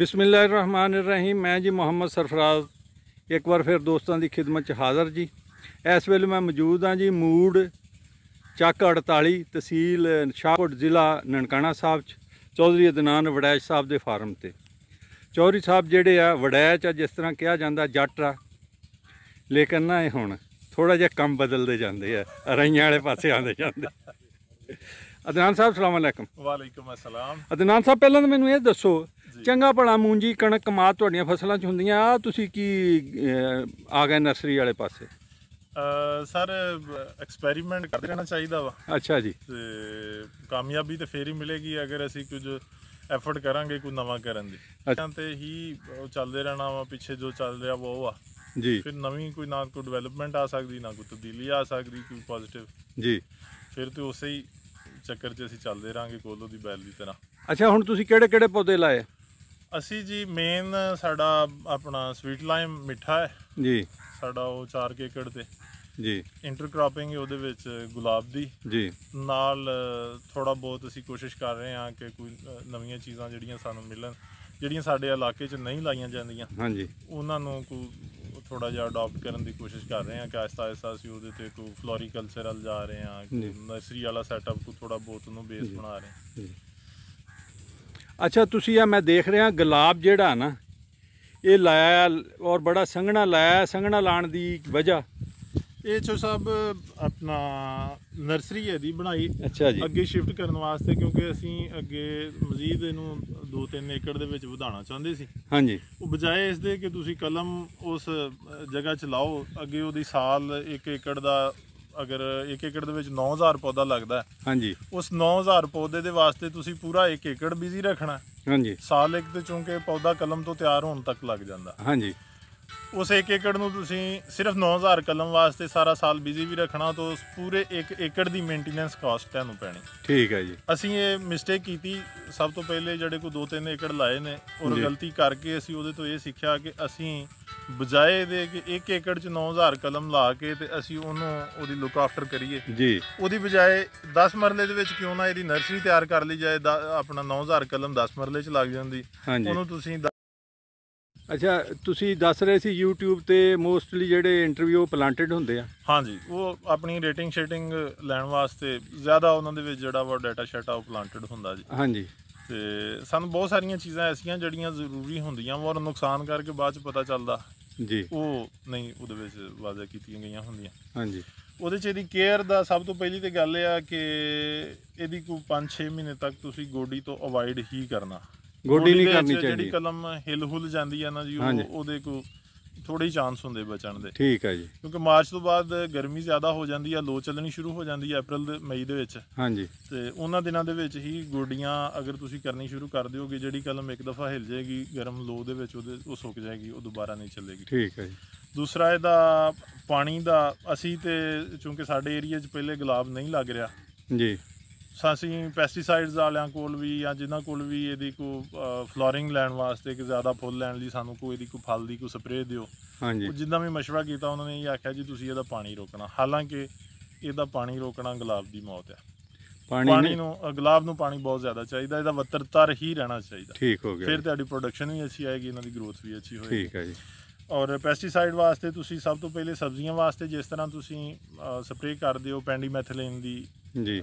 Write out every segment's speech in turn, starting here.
ਰਹੀਮ ਮੈਂ ਜੀ ਮੁਹੰਮਦ ਸਰਫਰਾਜ਼ ਇੱਕ ਵਾਰ ਫਿਰ ਦੋਸਤਾਂ ਦੀ ਖਿਦਮਤ 'ਚ ਹਾਜ਼ਰ ਜੀ ਇਸ ਵੇਲੇ ਮੈਂ ਮੌਜੂਦ ਹਾਂ ਜੀ ਮੂੜ ਚੱਕ 48 ਤਹਿਸੀਲ ਸ਼ਾਹਕੋਟ ਜ਼ਿਲ੍ਹਾ ਨਨਕਾਣਾ ਸਾਹਿਬ 'ਚ ਚੌਧਰੀ ਅਦਨਾਨ ਵੜੈਚ ਸਾਹਿਬ ਦੇ ਫਾਰਮ ਤੇ ਚੌਧਰੀ ਸਾਹਿਬ ਜਿਹੜੇ ਆ ਵੜੈਚ ਆ ਜਿਸ ਤਰ੍ਹਾਂ ਕਿਹਾ ਜਾਂਦਾ ਜੱਟ ਆ ਲੇਕਿਨ ਨਾ ਇਹ ਹੁਣ ਥੋੜਾ ਜਿਹਾ ਕੰਮ ਬਦਲਦੇ ਜਾਂਦੇ ਆ ਰਈਆਂ ਵਾਲੇ ਪਾਸੇ ਆਉਂਦੇ ਜਾਂਦੇ ਅਦਨਾਨ ਸਾਹਿਬ ਸਲਾਮ ਅਲੈਕਮ ਵਾਲੇਕਮ ਅਸਲਾਮ ਅਦਨਾਨ ਸਾਹਿਬ ਪਹਿਲਾਂ ਤਾਂ ਮੈਨੂੰ ਇਹ ਦੱਸੋ ਚੰਗਾ ਭਲਾ ਮੂੰਜੀ ਕਣਕ ਕਮਾਤ ਤੁਹਾਡੀਆਂ ਫਸਲਾਂ 'ਚ ਹੁੰਦੀਆਂ ਆ ਤੁਸੀਂ ਕੀ ਆ ਗਏ ਨਰਸਰੀ ਵਾਲੇ ਪਾਸੇ ਸਰ ਐਕਸਪੈਰੀਮੈਂਟ ਕਰਦੇ ਰਹਿਣਾ ਚਾਹੀਦਾ ਵਾ ਅੱਛਾ ਜੀ ਤੇ ਕਾਮਯਾਬੀ ਤੇ ਫੇਰ ਹੀ ਮਿਲੇਗੀ ਅਗਰ ਅਸੀਂ ਕੁਝ ਐਫਰਟ ਕਰਾਂਗੇ ਕੋਈ ਨਵਾਂ ਕਰਨ ਦੀ ਤੇ ਹੀ ਚੱਲਦੇ ਰਹਿਣਾ ਵਾ ਪਿੱਛੇ ਜੋ ਚੱਲ ਰਿਹਾ ਉਹ ਆ ਜੀ ਫਿਰ ਨਵੀਂ ਕੋਈ ਨਾ ਕੋਈ ਡਿਵੈਲਪਮੈਂਟ ਆ ਸਕਦੀ ਨਾ ਕੋਈ ਤਬਦੀਲੀ ਆ ਸਕਦੀ ਕੋਈ ਪੋਜ਼ਿਟਿਵ ਜੀ ਫਿਰ ਤੇ ਉਸੇ ਹੀ ਚੱਕਰ 'ਚ ਅਸੀਂ ਚੱਲਦੇ ਰਾਂਗੇ ਕੋਲੋ ਦੀ ਬੈਲ ਦੀ ਤਰ੍ਹਾਂ ਅੱਛਾ ਹੁਣ ਤੁਸੀਂ ਕਿਹੜੇ ਕਿਹੜੇ ਪੌਦੇ ਲਾਏ ਅਸੀਂ ਜੀ ਮੇਨ ਸਾਡਾ ਆਪਣਾ ਸਵੀਟ ਲਾਈਮ ਮਿੱਠਾ ਹੈ ਜੀ ਸਾਡਾ ਉਹ 4 ਏਕੜ ਤੇ ਜੀ ਇੰਟਰ ਕ੍ਰਾਪਿੰਗ ਉਹਦੇ ਵਿੱਚ ਗੁਲਾਬ ਦੀ ਜੀ ਨਾਲ ਥੋੜਾ ਬਹੁਤ ਅਸੀਂ ਕੋਸ਼ਿਸ਼ ਕਰ ਰਹੇ ਹਾਂ ਕਿ ਕੋਈ ਨਵੀਆਂ ਚੀਜ਼ਾਂ ਜਿਹੜੀਆਂ ਸਾਨੂੰ ਮਿਲਣ ਜਿਹੜੀਆਂ ਸਾਡੇ ਇਲਾਕੇ 'ਚ ਨਹੀਂ ਲਾਈਆਂ ਜਾਂਦੀਆਂ ਹਾਂਜੀ ਉਹਨਾਂ ਨੂੰ ਕੋਈ ਥੋੜਾ ਜਿਹਾ ਅਡਾਪਟ ਕਰਨ ਦੀ ਕੋਸ਼ਿਸ਼ ਕਰ ਰਹੇ ਹਾਂ ਕਿ ਆਸਤਾ ਆਸਤਾ ਅਸੀਂ ਉਹਦੇ ਤੇ ਕੋਈ ਫਲੋਰੀਕਲਚਰਲ ਜਾ ਰਹੇ ਹਾਂ ਨਰਸਰੀ ਵਾਲਾ ਸੈਟਅਪ ਕੋ ਥੋੜਾ ਬਹੁਤ ਉਹਨੂੰ ਬੇਸ ਬਣਾ ਰਹੇ ਹਾਂ ਅੱਛਾ ਤੁਸੀਂ ਆ ਮੈਂ ਦੇਖ ਰਿਹਾ ਗੁਲਾਬ ਜਿਹੜਾ ਨਾ ਇਹ ਲਾਇਆ ਔਰ ਬੜਾ ਸੰਘਣਾ ਲਾਇਆ ਸੰਘਣਾ ਲਾਣ ਦੀ ਵਜ੍ਹਾ ਇਹ ਚੋ ਸਭ ਆਪਣਾ ਨਰਸਰੀ ਹੈ ਦੀ ਬਣਾਈ ਅੱਛਾ ਜੀ ਅੱਗੇ ਸ਼ਿਫਟ ਕਰਨ ਵਾਸਤੇ ਕਿਉਂਕਿ ਅਸੀਂ ਅੱਗੇ ਮਜ਼ੀਦ ਇਹਨੂੰ 2-3 ਏਕੜ ਦੇ ਵਿੱਚ ਵਧਾਉਣਾ ਚਾਹੁੰਦੇ ਸੀ ਹਾਂਜੀ ਉਹ ਬਜਾਏ ਇਸ ਦੇ ਕਿ ਤੁਸੀਂ ਕਲਮ ਉਸ ਜਗ੍ਹਾ 'ਚ ਲਾਓ ਅੱਗੇ ਉਹਦੀ ਸਾਲ 1 ਏਕੜ ਦਾ ਅਗਰ 1 ਏਕੜ ਦੇ ਵਿੱਚ 9000 ਪੌਦਾ ਲੱਗਦਾ ਹੈ ਹਾਂਜੀ ਉਸ 9000 ਪੌਦੇ ਦੇ ਵਾਸਤੇ ਤੁਸੀਂ ਪੂਰਾ 1 ਏਕੜ ਬਿਜ਼ੀ ਰੱਖਣਾ ਹਾਂਜੀ ਸਾਲ ਇੱਕ ਤੇ ਚੁੰਕੇ ਪੌਦਾ ਕਲਮ ਤੋਂ ਤਿਆਰ ਹੋਣ ਤੱਕ ਲੱਗ ਜਾਂਦਾ ਹਾਂਜੀ ਉਸ 1 ਏਕੜ ਨੂੰ ਤੁਸੀਂ ਸਿਰਫ 9000 ਕਲਮ ਵਾਸਤੇ ਸਾਰਾ ਸਾਲ ਬਿਜ਼ੀ ਵੀ ਰੱਖਣਾ ਤਾਂ ਉਸ ਪੂਰੇ 1 ਏਕੜ ਦੀ ਮੇਨਟੇਨੈਂਸ ਕਾਸਟ ਤੁਹਾਨੂੰ ਪੈਣੀ ਠੀਕ ਹੈ ਜੀ ਅਸੀਂ ਇਹ ਮਿਸਟੇਕ ਕੀਤੀ ਸਭ ਤੋਂ ਪਹਿਲੇ ਜਿਹੜੇ ਕੋ 2-3 ਏਕੜ ਲਾਏ ਨੇ ਔਰ ਗਲਤੀ ਕਰਕੇ ਅਸੀਂ ਉਹਦੇ ਤੋਂ ਇਹ ਸਿੱਖਿਆ ਕਿ ਅਸੀਂ ਬਜਾਏ ਦੇ ਕਿ 1 ਏਕੜ ਚ 9000 ਕਲਮ ਲਾ ਕੇ ਤੇ ਅਸੀਂ ਉਹਨੂੰ ਉਹਦੀ ਲੁੱਕ ਆਫਟਰ ਕਰੀਏ ਜੀ ਉਹਦੀ ਬਜਾਏ 10 ਮਰਲੇ ਦੇ ਵਿੱਚ ਕਿਉਂ ਨਾ ਇਹਦੀ ਨਰਸਰੀ ਤਿਆਰ ਕਰ ਲਈ ਜਾਏ ਆਪਣਾ 9000 ਕਲਮ 10 ਮਰਲੇ ਚ ਲੱਗ ਜਾਂਦੀ ਉਹਨੂੰ ਤੁਸੀਂ ਅੱਛਾ ਤੁਸੀਂ ਦੱਸ ਰਹੇ ਸੀ YouTube ਤੇ ਮੋਸਟਲੀ ਜਿਹੜੇ ਇੰਟਰਵਿਊ ਪਲਾਂਟਡ ਹੁੰਦੇ ਆ ਹਾਂਜੀ ਉਹ ਆਪਣੀ ਰੇਟਿੰਗ ਸ਼ੇਟਿੰਗ ਲੈਣ ਵਾਸਤੇ ਜ਼ਿਆਦਾ ਉਹਨਾਂ ਦੇ ਵਿੱਚ ਜਿਹੜਾ ਵਾ ਡਾਟਾ ਸ਼ੈਟ ਆ ਉਹ ਪਲਾਂਟਡ ਹੁੰਦਾ ਜੀ ਹਾਂਜੀ ਤੇ ਸਾਨੂੰ ਬਹੁਤ ਸਾਰੀਆਂ ਚੀਜ਼ਾਂ ਐਸੀਆਂ ਜਿਹੜੀਆਂ ਜ਼ਰੂਰੀ ਹੁੰਦੀਆਂ ਔਰ ਨੁਕਸਾਨ ਕਰਕੇ ਬਾਅਦ ਚ ਪਤਾ ਚੱਲਦਾ ਜੀ ਉਹ ਨਹੀਂ ਉਹਦੇ ਵਿੱਚ ਵਾਜ਼ਾ ਕੀਤੀਆਂ ਗਈਆਂ ਹੁੰਦੀਆਂ ਹਾਂਜੀ ਉਹਦੇ ਚ ਇਹਦੀ ਕੇਅਰ ਦਾ ਸਭ ਤੋਂ ਪਹਿਲੀ ਤੇ ਗੱਲ ਇਹ ਆ ਕਿ ਇਹਦੀ ਕੋਈ 5-6 ਮਹੀਨੇ ਤੱਕ ਤੁਸੀਂ ਗੋਡੀ ਤੋਂ ਅਵਾਇਡ ਹੀ ਕਰਨਾ ਗੋਡੀ ਨਹੀਂ ਕਰਨੀ ਚਾਹੀਦੀ ਜਿਹੜੀ ਕਲਮ ਹਿਲ ਹੁਲ ਜਾਂਦੀ ਆ ਨਾ ਜੀ ਉਹ ਉਹਦੇ ਕੋ ਥੋੜੇ ਚਾਂਸ ਹੁੰਦੇ ਬਚਣ ਦੇ ਠੀਕ ਹੈ ਜੀ ਕਿਉਂਕਿ ਮਾਰਚ ਤੋਂ ਬਾਅਦ ਗਰਮੀ ਜ਼ਿਆਦਾ ਹੋ ਜਾਂਦੀ ਆ ਲੋ ਚੱਲਣੀ ਸ਼ੁਰੂ ਹੋ ਜਾਂਦੀ ਆ ਅਪ੍ਰੈਲ ਦੇ ਮਈ ਦੇ ਵਿੱਚ ਹਾਂਜੀ ਤੇ ਉਹਨਾਂ ਦਿਨਾਂ ਦੇ ਵਿੱਚ ਹੀ ਗੋਡੀਆਂ ਅਗਰ ਤੁਸੀਂ ਕਰਨੀ ਸ਼ੁਰੂ ਕਰ ਦਿਓਗੇ ਜਿਹੜੀ ਕਲਮ ਇੱਕ ਦਫਾ ਹਿਲ ਜਾਏਗੀ ਗਰਮ ਲੋ ਦੇ ਵਿੱਚ ਉਹਦੇ ਉਹ ਸੁੱਕ ਜਾਏਗੀ ਉਹ ਦੁਬਾਰਾ ਨਹੀਂ ਚੱਲੇਗੀ ਠੀਕ ਹੈ ਜੀ ਦੂਸਰਾ ਇਹਦਾ ਪਾਣੀ ਦਾ ਅਸੀਂ ਤੇ ਕਿਉਂਕਿ ਸਾਡੇ ਏਰੀਆ 'ਚ ਪਹਿਲੇ ਗੁਲਾਬ ਨਹੀਂ ਲੱਗ ਰਿਹਾ ਜੀ ਅਸੀਂ ਪੈਸਟੀਸਾਈਡਸ ਵਾਲਿਆਂ ਕੋਲ ਵੀ ਜਾਂ ਜਿਨ੍ਹਾਂ ਕੋਲ ਵੀ ਇਹਦੀ ਕੋ ਫਲੋਰਿੰਗ ਲੈਣ ਵਾਸਤੇ ਕਿ ਜ਼ਿਆਦਾ ਫੁੱਲ ਲੈਣ ਲਈ ਸਾਨੂੰ ਕੋਈ ਇਹਦੀ ਕੋ ਫਲ ਦੀ ਕੋ ਸਪਰੇਅ ਦਿਓ ਹਾਂਜੀ ਜਿੱਦਾਂ ਵੀ ਮਸ਼ਵਰਾ ਕੀਤਾ ਉਹਨਾਂ ਨੇ ਇਹ ਆਖਿਆ ਜੀ ਤੁਸੀਂ ਇਹਦਾ ਪਾਣੀ ਰੋਕਣਾ ਹਾਲਾਂਕਿ ਇਹਦਾ ਪਾਣੀ ਰੋਕਣਾ ਗੁਲਾਬ ਦੀ ਮੌਤ ਹੈ ਪਾਣੀ ਨੂੰ ਗੁਲਾਬ ਨੂੰ ਪਾਣੀ ਬਹੁਤ ਜ਼ਿਆਦਾ ਚਾਹੀਦਾ ਇਹਦਾ ਵਤਰਤਰ ਹੀ ਰਹਿਣਾ ਚਾਹੀਦਾ ਠੀਕ ਹੋ ਗਿਆ ਫਿਰ ਤੁਹਾਡੀ ਪ੍ਰੋਡਕਸ਼ਨ ਵੀ ਅੱਛੀ ਆਏਗੀ ਇਹਨਾਂ ਦੀ ਗਰੋਥ ਵੀ ਅੱਛੀ ਹੋਏਗੀ ਠੀਕ ਹੈ ਜੀ ਔਰ ਪੈਸਟੀਸਾਈਡ ਵਾਸਤੇ ਤੁਸੀਂ ਸਭ ਤੋਂ ਪਹਿਲੇ ਸਬਜ਼ੀਆਂ ਵਾਸਤੇ ਜਿਸ ਤਰ੍ਹਾਂ ਤੁਸੀਂ ਸਪਰੇਅ ਕਰਦੇ ਹੋ ਮੈਥਲੇਨ ਦੀ ਜੀ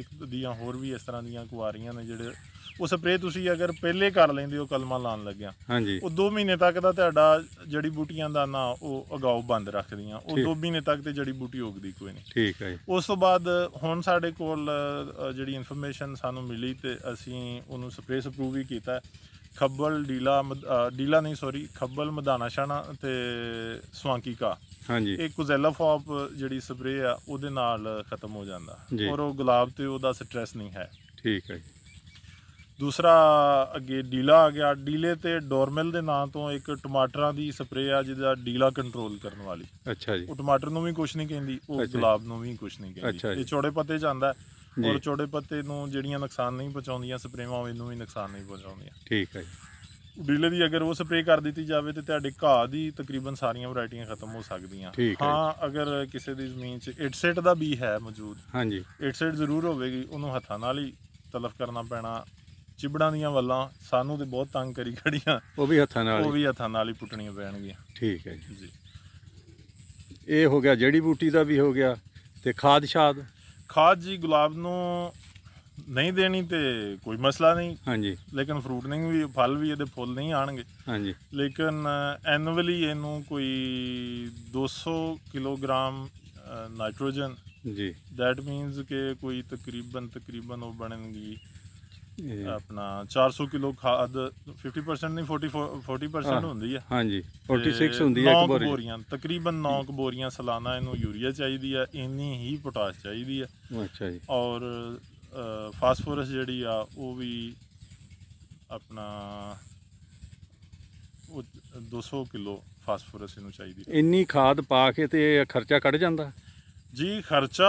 ਇੱਕ ਦੀਆਂ ਹੋਰ ਵੀ ਇਸ ਤਰ੍ਹਾਂ ਦੀਆਂ ਕੁਆਰੀਆਂ ਨੇ ਜਿਹੜੇ ਉਹ ਸਪਰੇ ਤੁਸੀਂ ਅਗਰ ਪਹਿਲੇ ਕਰ ਲੈਂਦੇ ਹੋ ਕਲਮਾਂ ਲਾਣ ਲੱਗਿਆ ਹਾਂਜੀ ਉਹ 2 ਮਹੀਨੇ ਤੱਕ ਦਾ ਤੁਹਾਡਾ ਜੜੀ ਬੂਟੀਆਂ ਦਾ ਨਾ ਉਹ ਅਗਾਉ ਬੰਦ ਰੱਖਦੀਆਂ ਉਹ 2 ਮਹੀਨੇ ਤੱਕ ਤੇ ਜੜੀ ਬੂਟੀ ਉਗਦੀ ਕੋਈ ਨਹੀਂ ਠੀਕ ਹੈ ਜੀ ਉਸ ਤੋਂ ਬਾਅਦ ਹੁਣ ਸਾਡੇ ਕੋਲ ਜਿਹੜੀ ਇਨਫੋਰਮੇਸ਼ਨ ਸਾਨੂੰ ਮਿਲੀ ਤੇ ਅਸੀਂ ਉਹਨੂੰ ਸਪਰੇ ਸਪਰੂਵ ਵੀ ਕੀਤਾ ਖੱਬਲ ਡੀਲਾ ਢੀਲਾ ਡੀਲਾ ਨਹੀਂ ਸੋਰੀ ਖੱਬਲ ਮਦਾਨਾ ਸ਼ਾਣਾ ਤੇ ਸਵਾਂਕੀ ਕਾ ਹਾਂਜੀ ਇਹ ਕੁਜ਼ੈਲਾ ਫੌਪ ਜਿਹੜੀ ਸਪਰੇ ਆ ਉਹਦੇ ਨਾਲ ਖਤਮ ਹੋ ਜਾਂਦਾ ਔਰ ਉਹ ਗੁਲਾਬ ਤੇ ਉਹਦਾ ਸਟ੍ਰੈਸ ਨਹੀਂ ਹੈ ਠੀਕ ਹੈ ਜੀ ਦੂਸਰਾ ਅੱਗੇ ਡੀਲਾ ਆ ਗਿਆ ਡੀਲੇ ਤੇ ਡੋਰਮਲ ਦੇ ਨਾਂ ਤੋਂ ਇੱਕ ਟਮਾਟਰਾਂ ਦੀ ਸਪਰੇ ਆ ਜਿਹਦਾ ਡੀਲਾ ਕੰਟਰੋਲ ਕਰਨ ਵਾਲੀ ਅੱਛਾ ਜੀ ਉਹ ਟਮਾਟਰ ਨੂੰ ਵੀ ਕੁਛ ਨਹੀਂ ਕਹਿੰਦੀ ਉਹ ਗੁਲਾਬ ਨੂੰ ਵੀ ਕੁਛ ਨਹੀਂ ਕਹਿੰਦੀ ਇਹ ਛੋੜੇ ਪੱਤੇ ਜਾਂਦਾ ਔਰ ਛੋੜੇ ਪੱਤੇ ਨੂੰ ਜਿਹੜੀਆਂ ਨੁਕਸਾਨ ਨਹੀਂ ਪਹੁੰਚਾਉਂਦੀਆਂ ਸਪਰੇਵਾਂ ਉਹ ਇਹਨੂੰ ਵੀ ਨੁਕਸਾਨ ਨਹੀਂ ਪਹੁੰਚਾਉਂਦੀਆਂ ਠੀਕ ਹੈ ਜੀ ਡੀਲੇ ਦੀ ਅਗਰ ਉਹ ਸਪਰੇਅ ਕਰ ਦਿੱਤੀ ਜਾਵੇ ਤੇ ਤੁਹਾਡੇ ਘਾਹ ਦੀ ਤਕਰੀਬਨ ਸਾਰੀਆਂ ਵੈਰਾਈਟੀਆਂ ਖਤਮ ਹੋ ਸਕਦੀਆਂ ਹਾਂ ਅਗਰ ਕਿਸੇ ਦੀ ਜ਼ਮੀਨ 'ਚ ਇਟਸੇਟ ਦਾ ਵੀ ਹੈ ਮੌਜੂਦ ਹਾਂਜੀ ਇਟਸੇਟ ਜ਼ਰੂਰ ਹੋਵੇਗੀ ਉਹਨੂੰ ਹੱਥਾਂ ਨਾਲ ਹੀ ਤਲਫ ਕਰਨਾ ਪੈਣਾ ਚਿਬੜਾਂ ਦੀਆਂ ਵੱਲਾਂ ਸਾਨੂੰ ਤੇ ਬਹੁਤ ਤੰਗ ਕਰੀ ਖੜੀਆਂ ਉਹ ਵੀ ਹੱਥਾਂ ਨਾਲ ਉਹ ਵੀ ਹੱਥਾਂ ਨਾਲ ਹੀ ਪੁੱਟਣੀਆਂ ਪੈਣਗੀਆਂ ਠੀਕ ਹੈ ਜੀ ਇਹ ਹੋ ਗਿਆ ਜੜੀ ਬੂਟੀ ਦਾ ਵੀ ਹੋ ਗਿਆ ਤੇ ਖਾਦ ਸ਼ਾਦ ਖਾਦ ਜੀ ਗੁਲਾਬ ਨੂੰ ਨਹੀਂ ਦੇਣੀ ਤੇ ਕੋਈ ਮਸਲਾ ਨਹੀਂ ਹਾਂਜੀ ਲੇਕਿਨ ਫਰੂਟਿੰਗ ਵੀ ਫਲ ਵੀ ਇਹਦੇ ਫੁੱਲ ਨਹੀਂ ਆਣਗੇ ਹਾਂਜੀ ਲੇਕਿਨ ਐਨੂਅਲੀ ਇਹਨੂੰ ਕੋਈ 200 ਕਿਲੋਗ੍ਰਾਮ ਨਾਈਟ੍ਰੋਜਨ ਜੀ ਦੈਟ ਮੀਨਸ ਕਿ ਕੋਈ ਤਕਰੀਬਨ ਤਕਰੀਬਨ ਉਹ ਬਣਨਗੀ ਆਪਣਾ 400 ਕਿਲੋ ਖਾਦ 50% ਨਹੀਂ 40 40% ਹੁੰਦੀ ਹੈ ਹਾਂਜੀ 46 ਹੁੰਦੀ ਹੈ ਇੱਕ ਬੋਰੀਆਂ ਤਕਰੀਬਨ 9 ਬੋਰੀਆਂ ਸਾਲਾਨਾ ਇਹਨੂੰ ਯੂਰੀਆ ਚਾਹੀਦੀ ਹੈ ਇੰਨੀ ਹੀ ਪੋਟਾਸ਼ ਚਾਹੀਦੀ ਹੈ ਅੱਛਾ ਜੀ ਔਰ ਫਾਸਫੋਰਸ ਜਿਹੜੀ ਆ ਉਹ ਵੀ ਆਪਣਾ ਉਹ 200 ਕਿਲੋ ਫਾਸਫੋਰਸ ਇਹਨੂੰ ਚਾਹੀਦੀ ਇੰਨੀ ਖਾਦ ਪਾ ਕੇ ਤੇ ਇਹ ਖਰਚਾ ਕੱਢ ਜਾਂਦਾ ਜੀ ਖਰਚਾ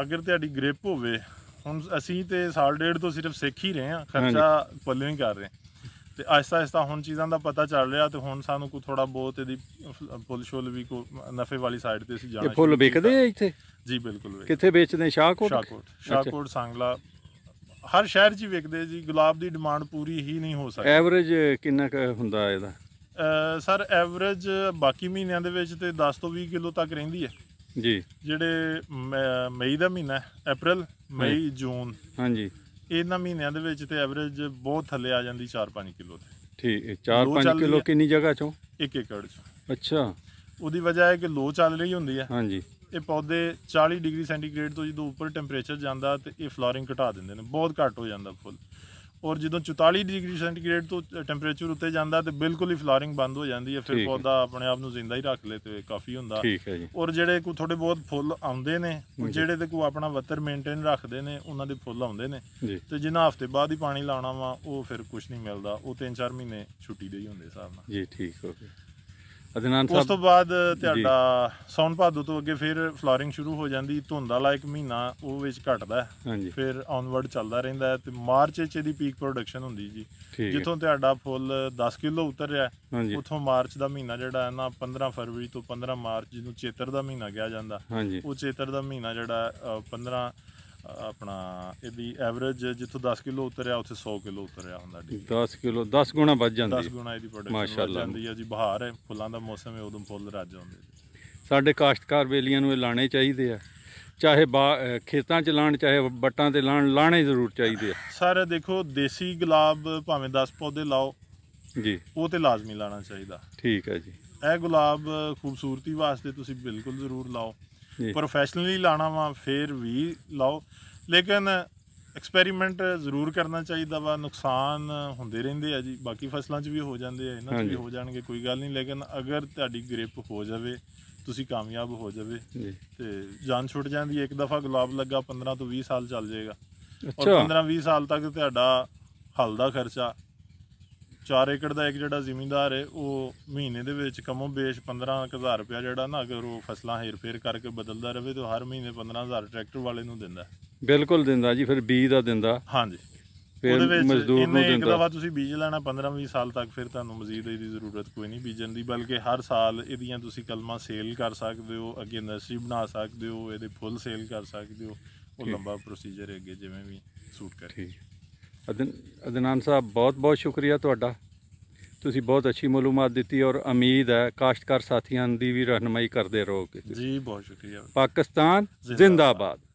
ਅਗਰ ਤੁਹਾਡੀ ਗ੍ਰਿਪ ਹੋਵੇ ਹੁਣ ਅਸੀਂ ਤੇ ਸਾਲ ਡੇਢ ਤੋਂ ਸਿਰਫ ਸਿੱਖ ਹੀ ਰਹੇ ਹਾਂ ਖਰਚਾ ਪੱਲੇ ਨਹੀਂ ਕਰ ਰਹੇ ਹਾਂ। ਤੇ ਆਹਿਸਤਾ ਆਹਿਸਤਾ ਹੁਣ ਚੀਜ਼ਾਂ ਦਾ ਪਤਾ ਚੱਲ ਰਿਹਾ ਤੇ ਹੁਣ ਸਾਨੂੰ ਕੋ ਥੋੜਾ ਬਹੁਤ ਇਹਦੀ ਪੁੱਲ ਸ਼ੁੱਲ ਵੀ ਕੋ ਨਫੇ ਵਾਲੀ ਸਾਈਡ ਤੇ ਅਸੀਂ ਜਾਣਾ ਇਹ ਫੁੱਲ ਵਿਕਦੇ ਆ ਇੱਥੇ ਜੀ ਬਿਲਕੁਲ ਵੇਖ- ਕਿੱਥੇ ਵੇਚਦੇ ਸ਼ਾਹਕੋਟ ਸ਼ਾਹਕੋਟ ਸ਼ਾਹਕੋਟ ਸੰਗਲਾ ਹਰ ਸ਼ਹਿਰ 'ਚ ਵਿਕਦੇ ਜੀ ਗੁਲਾਬ ਦੀ ਡਿਮਾਂਡ ਪੂਰੀ ਹੀ ਨਹੀਂ ਹੋ ਸਕਦੀ ਐਵਰੇਜ ਕਿੰਨਾ ਹੁੰਦਾ ਇਹਦਾ ਸਰ ਐਵਰੇਜ ਬਾਕੀ ਮਹੀਨਿਆਂ ਦੇ ਵਿੱਚ ਤੇ 10 ਤੋਂ 20 ਕਿਲੋ ਤੱਕ ਰਹਿੰਦੀ ਹੈ ਜੀ ਜਿਹੜੇ ਮਈ ਦਾ ਮਹੀਨਾ ਹੈ, ਅਪ੍ਰੈਲ ਮਈ ਜੂਨ ਹਾਂਜੀ ਇਹਨਾਂ ਮਹੀਨਿਆਂ ਦੇ ਵਿੱਚ ਤੇ ਐਵਰੇਜ ਬਹੁਤ ਥੱਲੇ ਆ ਜਾਂਦੀ 4-5 ਕਿਲੋ ਤੇ ਠੀਕ ਹੈ 4-5 ਕਿਲੋ ਕਿੰਨੀ ਜਗ੍ਹਾ ਚੋਂ 1 ਏਕੜ ਚ ਅੱਛਾ ਉਹਦੀ ਵਜ੍ਹਾ ਹੈ ਕਿ ਲੋ ਚੱਲ ਰਹੀ ਹੁੰਦੀ ਹੈ ਹਾਂਜੀ ਇਹ ਪੌਦੇ 40 ਡਿਗਰੀ ਸੈਂਟੀਗ੍ਰੇਡ ਤੋਂ ਜਦੋਂ ਉੱਪਰ ਟੈਂਪਰੇਚਰ ਜਾਂਦਾ ਤੇ ਇਹ ਫਲੋਰਿੰਗ ਘਟਾ ਦਿੰਦੇ ਨੇ ਬਹੁਤ ਘੱਟ ਹੋ ਜਾਂਦਾ ਫੁੱਲ ਔਰ ਜਦੋਂ 44 ਡਿਗਰੀ ਸੈਂਟੀਗ੍ਰੇਡ ਤੋਂ ਟੈਂਪਰੇਚਰ ਉੱਤੇ ਜਾਂਦਾ ਤੇ ਬਿਲਕੁਲ ਹੀ ਫਲਾਰਿੰਗ ਬੰਦ ਹੋ ਜਾਂਦੀ ਹੈ ਫਿਰ ਪੌਦਾ ਆਪਣੇ ਆਪ ਨੂੰ ਜ਼ਿੰਦਾ ਹੀ ਰੱਖ ਲੇ ਤੇ ਕਾਫੀ ਹੁੰਦਾ ਠੀਕ ਹੈ ਜੀ ਔਰ ਜਿਹੜੇ ਕੋ ਥੋੜੇ ਬਹੁਤ ਫੁੱਲ ਆਉਂਦੇ ਨੇ ਜਿਹੜੇ ਤੇ ਕੋ ਆਪਣਾ ਵਤਰ ਮੇਨਟੇਨ ਰੱਖਦੇ ਨੇ ਉਹਨਾਂ ਦੇ ਫੁੱਲ ਆਉਂਦੇ ਨੇ ਤੇ ਜਿਨ੍ਹਾਂ ਹਫਤੇ ਬਾਅਦ ਹੀ ਪਾਣੀ ਲਾਉਣਾ ਵਾ ਉਹ ਫਿਰ ਕੁਝ ਨਹੀਂ ਮਿਲਦਾ ਉਹ 3-4 ਮਹੀਨੇ ਛੁੱਟੀ ਦੇ ਹੀ ਹੁੰਦੇ ਹਿਸਾਬ ਨਾਲ ਜੀ ਠੀਕ ਹੋ ਗਿਆ ਅਦਨਾਨ ਸਾਹਿਬ ਉਸ ਤੋਂ ਬਾਅਦ ਤੁਹਾਡਾ ਸੌਣ ਭਾਦੋ ਤੋਂ ਅੱਗੇ ਫਿਰ ਫਲੋਰਿੰਗ ਸ਼ੁਰੂ ਹੋ ਜਾਂਦੀ ਧੁੰਦਾ ਲਾਇਕ ਮਹੀਨਾ ਉਹ ਵਿੱਚ ਘਟਦਾ ਫਿਰ ਆਨਵਰਡ ਚੱਲਦਾ ਰਹਿੰਦਾ ਤੇ ਮਾਰਚ ਵਿੱਚ ਇਹਦੀ ਪੀਕ ਪ੍ਰੋਡਕਸ਼ਨ ਹੁੰਦੀ ਜੀ ਜਿੱਥੋਂ ਤੁਹਾਡਾ ਫੁੱਲ 10 ਕਿਲੋ ਉਤਰਿਆ ਉਥੋਂ ਮਾਰਚ ਦਾ ਮਹੀਨਾ ਜਿਹੜਾ ਹੈ ਨਾ 15 ਫਰਵਰੀ ਤੋਂ 15 ਮਾਰਚ ਜਿਹਨੂੰ ਚੇਤਰ ਦਾ ਮਹੀਨਾ ਕਿਹਾ ਜਾਂਦਾ ਉਹ ਚੇਤਰ ਦਾ ਮਹੀਨਾ ਜਿਹੜਾ 15 ਆਪਣਾ ਇਹਦੀ ਐਵਰੇਜ ਜਿੱਥੋਂ 10 ਕਿਲੋ ਉਤਰਿਆ ਉੱਥੇ 100 ਕਿਲੋ ਉਤਰਿਆ ਹੁੰਦਾ ਡੀ 10 ਕਿਲੋ 10 ਗੁਣਾ ਵੱਧ ਜਾਂਦੀ 10 ਗੁਣਾ ਇਹਦੀ ਪ੍ਰੋਡਕਸ਼ਨ ਵੱਧ ਜਾਂਦੀ ਹੈ ਜੀ ਬਹਾਰ ਹੈ ਫੁੱਲਾਂ ਦਾ ਮੌਸਮ ਹੈ ਉਦੋਂ ਫੁੱਲ ਰੱਜ ਆਉਂਦੇ ਸਾਡੇ ਕਾਸ਼ਤਕਾਰ ਬੇਲੀਆਂ ਨੂੰ ਇਹ ਲਾਣੇ ਚਾਹੀਦੇ ਆ ਚਾਹੇ ਖੇਤਾਂ 'ਚ ਲਾਣ ਚਾਹੇ ਬੱਟਾਂ ਤੇ ਲਾਣ ਲਾਣੇ ਜ਼ਰੂਰ ਚਾਹੀਦੇ ਆ ਸਾਰੇ ਦੇਖੋ ਦੇਸੀ ਗੁਲਾਬ ਭਾਵੇਂ 10 ਪੌਦੇ ਲਾਓ ਜੀ ਉਹ ਤੇ ਲਾਜ਼ਮੀ ਲਾਣਾ ਚਾਹੀਦਾ ਠੀਕ ਹੈ ਜੀ ਇਹ ਗੁਲਾਬ ਖੂਬਸੂਰਤੀ ਵਾਸਤੇ ਤੁਸੀਂ ਬਿਲਕੁਲ ਜ਼ਰੂਰ ਲਾਓ ਪ੍ਰੋਫੈਸ਼ਨਲੀ ਲਾਣਾ ਵਾ ਫੇਰ ਵੀ ਲਾਓ ਲੇਕਿਨ ਐਕਸਪੈਰੀਮੈਂਟ ਜ਼ਰੂਰ ਕਰਨਾ ਚਾਹੀਦਾ ਵਾ ਨੁਕਸਾਨ ਹੁੰਦੇ ਰਹਿੰਦੇ ਆ ਜੀ ਬਾਕੀ ਫਸਲਾਂ 'ਚ ਵੀ ਹੋ ਜਾਂਦੇ ਆ ਇਹਨਾਂ 'ਚ ਵੀ ਹੋ ਜਾਣਗੇ ਕੋਈ ਗੱਲ ਨਹੀਂ ਲੇਕਿਨ ਅਗਰ ਤੁਹਾਡੀ ਗ੍ਰਿਪ ਹੋ ਜਾਵੇ ਤੁਸੀਂ ਕਾਮਯਾਬ ਹੋ ਜਾਵੇ ਤੇ ਜਾਨ ਛੁੱਟ ਜਾਂਦੀ ਇੱਕ ਦਫਾ ਗੁਲਾਬ ਲੱਗਾ 15 ਤੋਂ 20 ਸਾਲ ਚੱਲ ਜਾਏਗਾ ਔਰ 15 20 ਸਾਲ ਤੱਕ ਤੁਹਾਡਾ ਹਲ ਦਾ ਖਰਚਾ 4 ਏਕੜ ਦਾ ਇੱਕ ਜਿਹੜਾ ਜ਼ਿਮੀਂਦਾਰ ਹੈ ਉਹ ਮਹੀਨੇ ਦੇ ਵਿੱਚ ਕਮੋ ਬੇਸ਼ 15000 ਰੁਪਇਆ ਜਿਹੜਾ ਨਾ ਅਗਰ ਉਹ ਫਸਲਾਂ ਹੇਰ-ਫੇਰ ਕਰਕੇ ਬਦਲਦਾ ਰਹੇ ਤਾਂ ਹਰ ਮਹੀਨੇ 15000 ਟਰੈਕਟਰ ਵਾਲੇ ਨੂੰ ਦਿੰਦਾ ਬਿਲਕੁਲ ਦਿੰਦਾ ਜੀ ਫਿਰ ਬੀਜ ਦਾ ਦਿੰਦਾ ਹਾਂਜੀ ਫਿਰ ਮਜ਼ਦੂਰ ਨੂੰ ਦਿੰਦਾ ਇੱਕ ਦਵਾ ਤੁਸੀਂ ਬੀਜ ਲੈਣਾ 15-20 ਸਾਲ ਤੱਕ ਫਿਰ ਤੁਹਾਨੂੰ ਮਜ਼ੀਦ ਇਹਦੀ ਜ਼ਰੂਰਤ ਕੋਈ ਨਹੀਂ ਬੀਜਣ ਦੀ ਬਲਕਿ ਹਰ ਸਾਲ ਇਹਦੀਆਂ ਤੁਸੀਂ ਕਲਮਾਂ ਸੇਲ ਕਰ ਸਕਦੇ ਹੋ ਅੱਗੇ ਨਰਸਰੀ ਬਣਾ ਸਕਦੇ ਹੋ ਇਹਦੇ ਫੁੱਲ ਸੇਲ ਕਰ ਸਕਦੇ ਹੋ ਉਹ ਲੰਬਾ ਪ੍ਰੋਸੀਜਰ ਹੈ ਅੱਗੇ ਜਿਵੇਂ ਵੀ ਸੂਟ ਕਰੇ ਅਦਨ ਅਦਨਾਨ ਸਾਹਿਬ ਬਹੁਤ ਬਹੁਤ ਸ਼ੁਕਰੀਆ ਤੁਹਾਡਾ ਤੁਸੀਂ ਬਹੁਤ ਅੱਛੀ ਮਾਲੂਮਾਤ ਦਿੱਤੀ ਔਰ ਉਮੀਦ ਹੈ ਕਾਸ਼ਤਕਾਰ ਸਾਥੀਆਂ ਦੀ ਵੀ ਰਹਿਨਮਾਈ ਕਰਦੇ ਰਹੋਗੇ ਜੀ ਬਹੁਤ ਸ਼ੁਕਰੀਆ ਪਾਕਿਸਤਾਨ ਜ਼ਿੰਦਾਬਾਦ